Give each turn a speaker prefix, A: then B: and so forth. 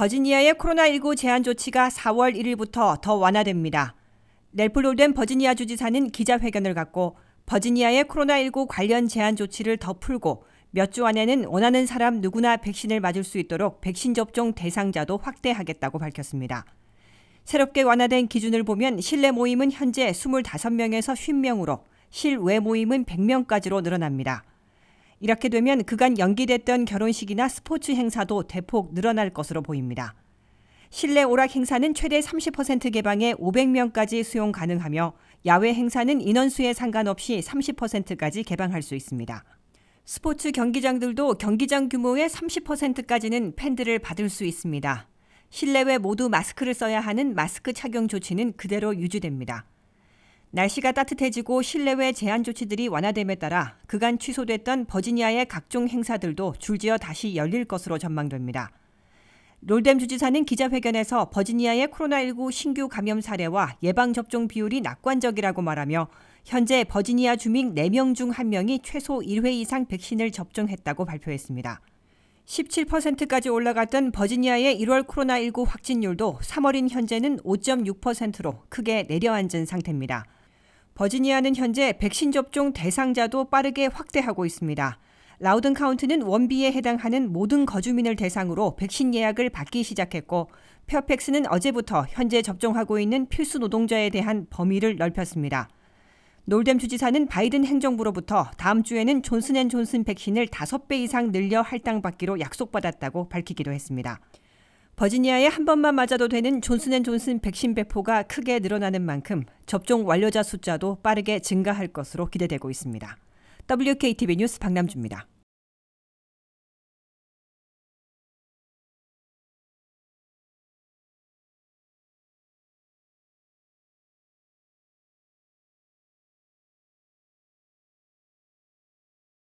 A: 버지니아의 코로나19 제한 조치가 4월 1일부터 더 완화됩니다. 넬플로덴 버지니아 주지사는 기자회견을 갖고 버지니아의 코로나19 관련 제한 조치를 더 풀고 몇 주 안에는 원하는 사람 누구나 백신을 맞을 수 있도록 백신 접종 대상자도 확대하겠다고 밝혔습니다. 새롭게 완화된 기준을 보면 실내 모임은 현재 25명에서 50명으로 실외 모임은 100명까지로 늘어납니다. 이렇게 되면 그간 연기됐던 결혼식이나 스포츠 행사도 대폭 늘어날 것으로 보입니다. 실내 오락 행사는 최대 30% 개방에 500명까지 수용 가능하며 야외 행사는 인원수에 상관없이 30%까지 개방할 수 있습니다. 스포츠 경기장들도 경기장 규모의 30%까지는 팬들을 받을 수 있습니다. 실내외 모두 마스크를 써야 하는 마스크 착용 조치는 그대로 유지됩니다. 날씨가 따뜻해지고 실내외 제한 조치들이 완화됨에 따라 그간 취소됐던 버지니아의 각종 행사들도 줄지어 다시 열릴 것으로 전망됩니다. 롤뎀 주지사는 기자회견에서 버지니아의 코로나19 신규 감염 사례와 예방접종 비율이 낙관적이라고 말하며 현재 버지니아 주민 4명 중 1명이 최소 1회 이상 백신을 접종했다고 발표했습니다. 17%까지 올라갔던 버지니아의 1월 코로나19 확진율도 3월인 현재는 5.6%로 크게 내려앉은 상태입니다. 버지니아는 현재 백신 접종 대상자도 빠르게 확대하고 있습니다. 라우든 카운트는 원비에 해당하는 모든 거주민을 대상으로 백신 예약을 받기 시작했고 페어팩스는 어제부터 현재 접종하고 있는 필수 노동자에 대한 범위를 넓혔습니다. 놀댐 주지사는 바이든 행정부로부터 다음 주에는 존슨앤존슨 백신을 5배 이상 늘려 할당받기로 약속받았다고 밝히기도 했습니다. 버지니아에 한 번만 맞아도 되는 존슨앤존슨 백신 배포가 크게 늘어나는 만큼 접종 완료자 숫자도 빠르게 증가할 것으로 기대되고 있습니다. WKTV 뉴스 박남주입니다.